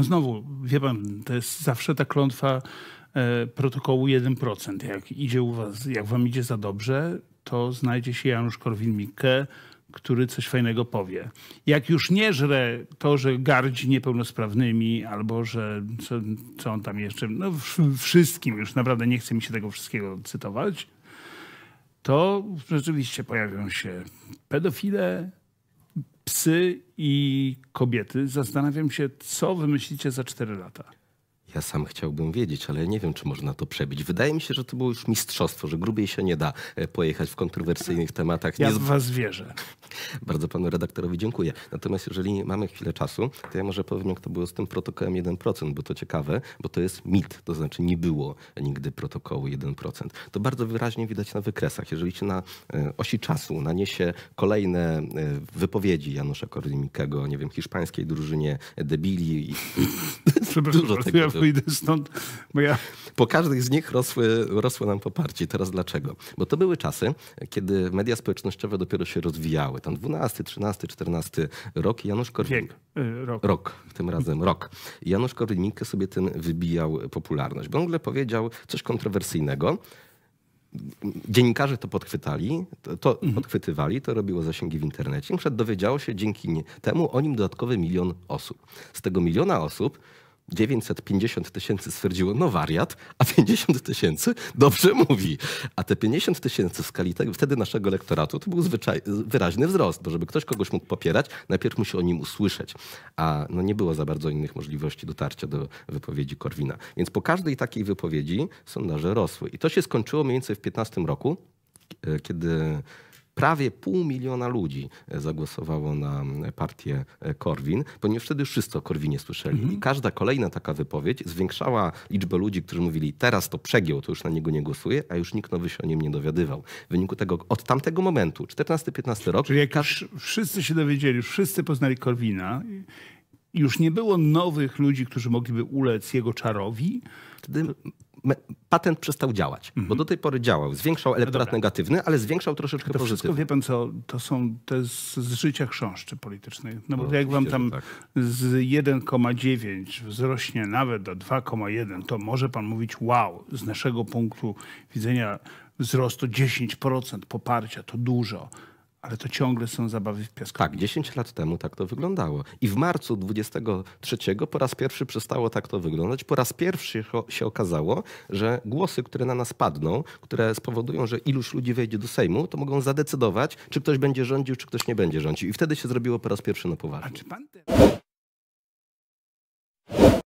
No znowu, wie pan, to jest zawsze ta klątwa e, protokołu 1%. Jak idzie u was, jak wam idzie za dobrze, to znajdzie się Janusz Korwin-Mikke, który coś fajnego powie. Jak już nie żre to, że gardzi niepełnosprawnymi, albo że co, co on tam jeszcze, no wszystkim, już naprawdę nie chce mi się tego wszystkiego cytować, to rzeczywiście pojawią się pedofile, Wszyscy i kobiety, zastanawiam się, co wymyślicie za 4 lata. Ja sam chciałbym wiedzieć, ale nie wiem, czy można to przebić. Wydaje mi się, że to było już mistrzostwo, że grubiej się nie da e, pojechać w kontrowersyjnych tematach. Ja nie... w was wierzę. Bardzo panu redaktorowi dziękuję. Natomiast jeżeli mamy chwilę czasu, to ja może powiem, jak to było z tym protokołem 1%, bo to ciekawe, bo to jest mit, to znaczy nie było nigdy protokołu 1%. To bardzo wyraźnie widać na wykresach. Jeżeli się na e, osi czasu naniesie kolejne e, wypowiedzi Janusza Korwin-Mikkego, nie wiem, hiszpańskiej drużynie debili i, przepraszam Dużo ja pójdę stąd. Bo ja... Po każdych z nich rosły, rosło nam poparcie. Teraz dlaczego? Bo to były czasy, kiedy media społecznościowe dopiero się rozwijały. Tam 12, 13, 14 rok. Janusz Korwin... Wiek, y, rok. rok. Tym razem rok. Janusz Korwin-Mikke sobie tym wybijał popularność. Bo on powiedział coś kontrowersyjnego, dziennikarze to podchwytali, to, to mhm. podchwytywali, to robiło zasięgi w internecie. Na dowiedziało się dzięki temu o nim dodatkowy milion osób. Z tego miliona osób 950 tysięcy stwierdziło, no wariat, a 50 tysięcy dobrze mówi. A te 50 tysięcy w skali tego, wtedy naszego lektoratu to był zwyczaj, wyraźny wzrost, bo żeby ktoś kogoś mógł popierać, najpierw musi o nim usłyszeć. A no nie było za bardzo innych możliwości dotarcia do wypowiedzi Korwina. Więc po każdej takiej wypowiedzi sondaże rosły. I to się skończyło mniej więcej w 15 roku, e, kiedy prawie pół miliona ludzi zagłosowało na partię Korwin, ponieważ wtedy wszyscy o Korwinie słyszeli. Mhm. I każda kolejna taka wypowiedź zwiększała liczbę ludzi, którzy mówili, teraz to przegiął, to już na niego nie głosuje, a już nikt nowy się o nim nie dowiadywał. W wyniku tego od tamtego momentu, 14-15 rok... Czyli jak każdy... wszyscy się dowiedzieli, już wszyscy poznali Korwina, już nie było nowych ludzi, którzy mogliby ulec jego czarowi. Wtedy patent przestał działać, mm -hmm. bo mhm. do tej pory działał. Zwiększał elektorat no negatywny, ale zwiększał troszeczkę to pozytywny. Wszystko, wie pan co, to są te z, z życia chrząszczy politycznej. No bo no, jak wam tam tak. z 1,9 wzrośnie nawet do 2,1, to może pan mówić wow, z naszego punktu widzenia wzrostu 10% poparcia to dużo ale to ciągle są zabawy w piasku. Tak, 10 lat temu tak to wyglądało. I w marcu 23 po raz pierwszy przestało tak to wyglądać. Po raz pierwszy się okazało, że głosy, które na nas padną, które spowodują, że iluś ludzi wejdzie do Sejmu, to mogą zadecydować, czy ktoś będzie rządził, czy ktoś nie będzie rządził. I wtedy się zrobiło po raz pierwszy na poważnie. A czy pan te...